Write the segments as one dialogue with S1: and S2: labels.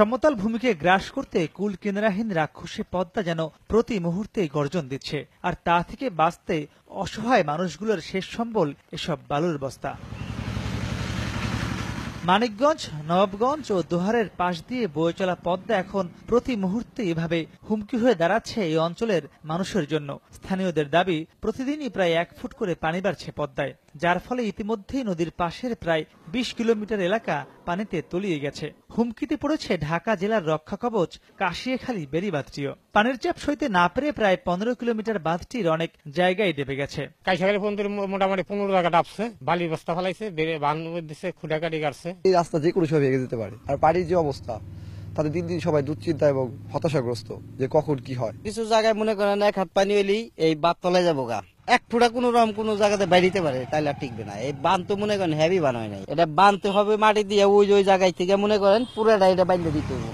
S1: সমতল ভূমিকে গ্রাস করতে কুল কিনারাহীন রাক্ষসী পদ্মা যেন প্রতি মুহূর্তে গর্জন দিচ্ছে আর তা থেকে বাঁচতে অসহায় মানুষগুলোর শেষ সম্বল এসব বালুর বস্তা মানিকগঞ্জ নবাবগঞ্জ ও দোহারের পাশ দিয়ে বয়ে চলা পদ্মা এখন প্রতি মুহূর্তে এভাবে হুমকি হয়ে দাঁড়াচ্ছে এই অঞ্চলের মানুষের জন্য স্থানীয়দের দাবি প্রতিদিনই প্রায় এক ফুট করে পানি বাড়ছে পদ্মায় যার ফলে ইতিমধ্যেই নদীর পাশের প্রায় ২০ কিলোমিটার এলাকা পানিতে তলিয়ে গেছে হুমকিতে পড়েছে ঢাকা জেলার রক্ষা কবচ কাশিয়াখালী বেরি বাঁধটিও পানির চাপ সইতে না পেরে প্রায় পনেরো কিলোমিটার বাঁধটির অনেক জায়গায় ডেবে গেছে মোটামুটি পনেরো জায়গা ডাবছে বালির বস্তা ফেলাইছে বেড়ে বান দিচ্ছে খুঁটাকাটি কাটছে
S2: এই রাস্তা যে কোনো সময় ভেঙে যেতে পারে আর পানির যে অবস্থা তাদের দিন দিন সবাই দুশ্চিন্তা এবং হতাশাগ্রস্ত যে কখন কি হয়
S3: কিছু জায়গায় মনে করেন এক হাত পানি এলেই এই বাদ তলায় যাবো গা এক ফুটা কোনো রকম কোনো জায়গাতে বাড়িতে পারে তাহলে আর টিকবে না এই বান তো মনে করেন হেভি বানায় নাই এটা বানতে হবে মাটি দিয়ে ওই ওই জায়গায় থেকে মনে করেন পুরোটা এটা বাঁধতে দিতে হবে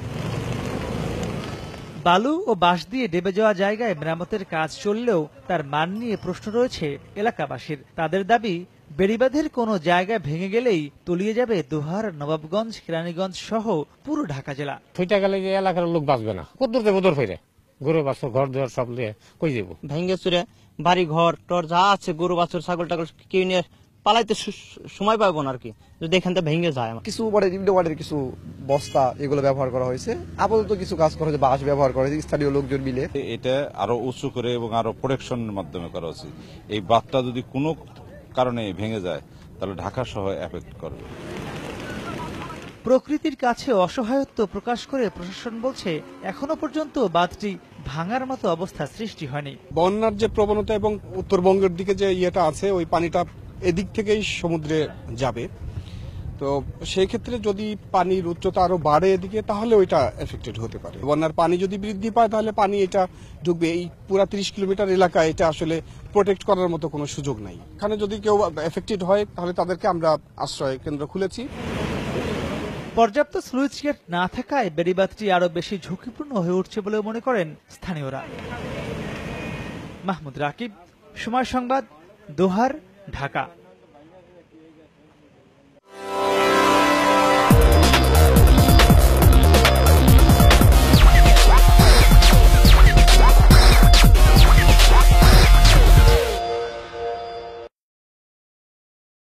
S3: বালু
S1: ও বাঁশ দিয়ে ডেবে যাওয়া জায়গায় মেরামতের কাজ চললেও তার মান নিয়ে প্রশ্ন রয়েছে এলাকাবাসীর তাদের দাবি বেড়িবাঁধের কোনো জায়গা ভেঙে গেলেই তলিয়ে যাবে দোহার নবাবগঞ্জ কেরানীগঞ্জ সহ পুরো ঢাকা জেলা ফিটা গেলে এলাকার লোক বাঁচবে না কদ্দুর দেবদুর ফিরে গরু বাছর ঘর দুয়ার সব লিয়ে কই যাব ভেঙ্গে চুরে বাড়ি ঘর টর যা আছে গরু বাছর ছাগল টাগল কেউ নিয়ে পালাইতে সময় পাবো না আর কি যদি এখান থেকে ভেঙে যায়
S2: কিছু ওয়ার্ডের কিছু বস্তা এগুলো ব্যবহার করা হয়েছে আপাতত কিছু কাজ করা হয়েছে বাঁশ ব্যবহার করা হয়েছে
S4: স্থানীয় লোকজন মিলে এটা আরো উঁচু করে এবং আরো প্রোটেকশনের মাধ্যমে করা উচিত এই বাঁধটা যদি কোনো কারণে ভেঙে যায় তাহলে ঢাকা সহ এফেক্ট করবে
S1: প্রকৃতির কাছে অসহায়ত্ব প্রকাশ করে প্রশাসন বলছে এখনো পর্যন্ত বাঁধটি ভাঙার মতো অবস্থা সৃষ্টি হয়নি বন্যার যে প্রবণতা এবং উত্তরবঙ্গের দিকে যে ইয়েটা
S4: আছে ওই পানিটা এদিক থেকেই সমুদ্রে যাবে তো সেই ক্ষেত্রে যদি পানির উচ্চতা আরো বাড়ে এদিকে তাহলে ওইটা এফেক্টেড হতে পারে বন্যার পানি যদি বৃদ্ধি পায় তাহলে পানি এটা ঢুকবে এই পুরো তিরিশ কিলোমিটার এলাকা এটা আসলে প্রোটেক্ট করার মতো কোনো সুযোগ নাই এখানে যদি কেউ এফেক্টেড হয় তাহলে তাদেরকে আমরা আশ্রয় কেন্দ্র খুলেছি
S1: পর্যাপ্ত স্লুইচ গেট না থাকায় বেড়িবাঁধটি আরো বেশি ঝুঁকিপূর্ণ হয়ে উঠছে বলে মনে করেন স্থানীয়রা মাহমুদ রাকিব সময় সংবাদ দোহার ঢাকা